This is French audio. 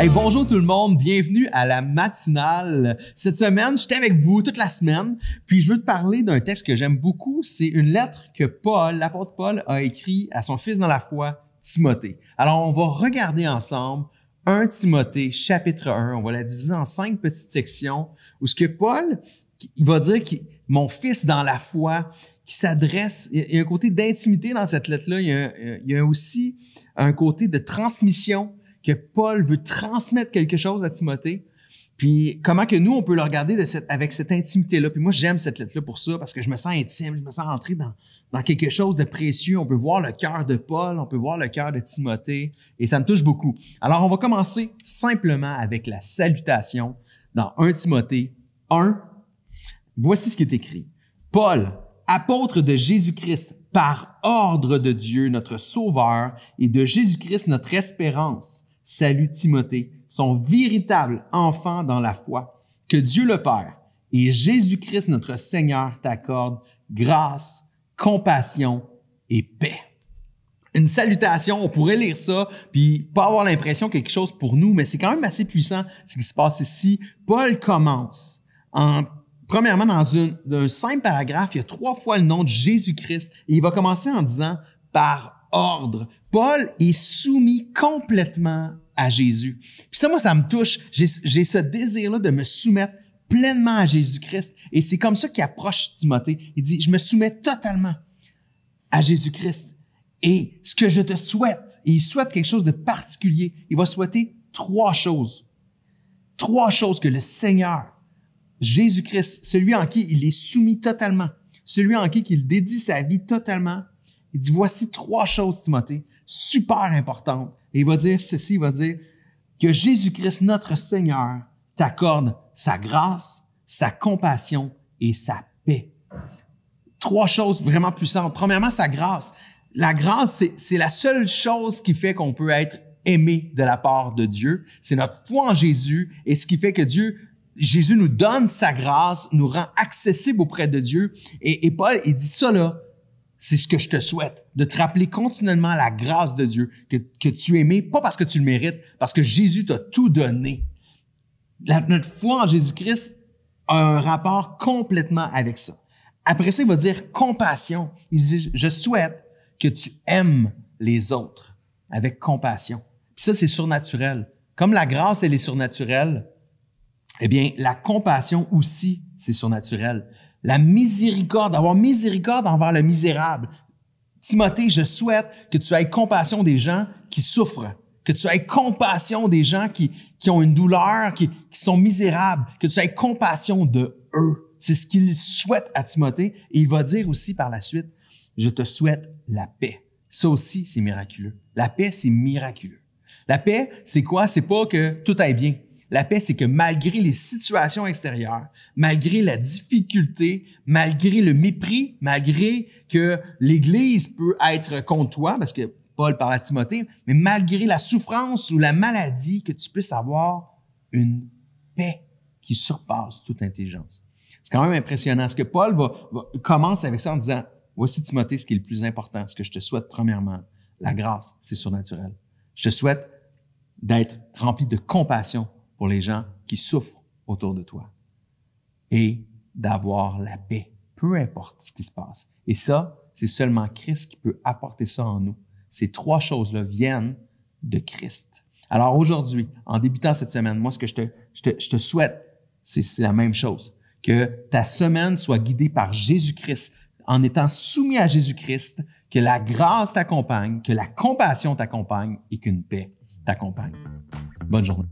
Hey, bonjour tout le monde, bienvenue à la matinale. Cette semaine, j'étais avec vous toute la semaine, puis je veux te parler d'un texte que j'aime beaucoup. C'est une lettre que Paul, l'apôtre Paul, a écrite à son fils dans la foi, Timothée. Alors, on va regarder ensemble 1 Timothée, chapitre 1. On va la diviser en cinq petites sections où ce que Paul il va dire que mon fils dans la foi, qui s'adresse, il y a un côté d'intimité dans cette lettre-là, il, y a, aussi un côté de transmission que Paul veut transmettre quelque chose à Timothée. Puis comment que nous, on peut le regarder avec cette intimité-là. Puis moi, j'aime cette lettre-là pour ça, parce que je me sens intime, je me sens rentré dans, dans quelque chose de précieux. On peut voir le cœur de Paul, on peut voir le cœur de Timothée, et ça me touche beaucoup. Alors, on va commencer simplement avec la salutation dans 1 Timothée 1, Voici ce qui est écrit. Paul, apôtre de Jésus-Christ, par ordre de Dieu, notre Sauveur, et de Jésus-Christ, notre espérance, salue Timothée, son véritable enfant dans la foi, que Dieu le Père et Jésus-Christ, notre Seigneur, t'accordent grâce, compassion et paix une salutation, on pourrait lire ça, puis pas avoir l'impression quelque chose pour nous, mais c'est quand même assez puissant ce qui se passe ici. Paul commence en Premièrement, dans, une, un simple paragraphe, il y a trois fois le nom de Jésus-Christ et il va commencer en disant par ordre. Paul est soumis complètement à Jésus. Puis ça, moi, ça me touche. J'ai ce désir-là de me soumettre pleinement à Jésus-Christ. Et c'est comme ça qu'il approche Timothée. Il dit, je me soumets totalement à Jésus-Christ. Et ce que je te souhaite, il souhaite quelque chose de particulier, il va souhaiter trois choses. Trois choses que le Seigneur Jésus-Christ, celui en qui il est soumis totalement, celui en qui il dédie sa vie totalement. Il dit, voici trois choses, Timothée, super importantes. Et il va dire ceci, il va dire que Jésus-Christ, notre Seigneur, t'accorde sa grâce, sa compassion et sa paix. Trois choses vraiment puissantes. Premièrement, sa grâce. La grâce, c'est la seule chose qui fait qu'on peut être aimé de la part de Dieu. C'est notre foi en Jésus et ce qui fait que Dieu Jésus nous donne sa grâce, nous rend accessible auprès de Dieu. Et, Paul, il dit ça là, c'est ce que je te souhaite, de te rappeler continuellement la grâce de Dieu, que, tu es aimé, pas parce que tu le mérites, parce que Jésus t'a tout donné. notre foi en Jésus-Christ a un rapport complètement avec ça. Après ça, il va dire compassion. Il dit, je souhaite que tu aimes les autres avec compassion. Puis ça, c'est surnaturel. Comme la grâce, elle est surnaturelle, eh bien, la compassion aussi, c'est surnaturel. La miséricorde, avoir miséricorde envers le misérable. Timothée, je souhaite que tu aies compassion des gens qui souffrent, que tu aies compassion des gens qui, qui ont une douleur, qui, qui sont misérables, que tu aies compassion de eux. C'est ce qu'il souhaite à Timothée. Et il va dire aussi par la suite, je te souhaite la paix. Ça aussi, c'est miraculeux. La paix, c'est miraculeux. La paix, c'est quoi? C'est pas que tout aille bien. La paix, c'est que malgré les situations extérieures, malgré la difficulté, malgré le mépris, malgré que l'Église peut être contre toi, parce que Paul parle à Timothée, mais malgré la souffrance ou la maladie, que tu puisses avoir une paix qui surpasse toute intelligence. C'est quand même impressionnant. Ce que Paul commence avec ça en disant, voici Timothée, ce qui est le plus important, ce que je te souhaite premièrement, la grâce, c'est surnaturel. Je te souhaite d'être rempli de compassion pour les gens qui souffrent autour de toi et d'avoir la paix, peu importe ce qui se passe. Et ça, c'est seulement Christ qui peut apporter ça en nous. Ces trois choses-là viennent de Christ. Alors aujourd'hui, en débutant cette semaine, moi, ce que je te, je te, je te souhaite, c'est la même chose. Que ta semaine soit guidée par Jésus-Christ, en étant soumis à Jésus-Christ, que la grâce t'accompagne, que la compassion t'accompagne et qu'une paix t'accompagne. Bonne journée.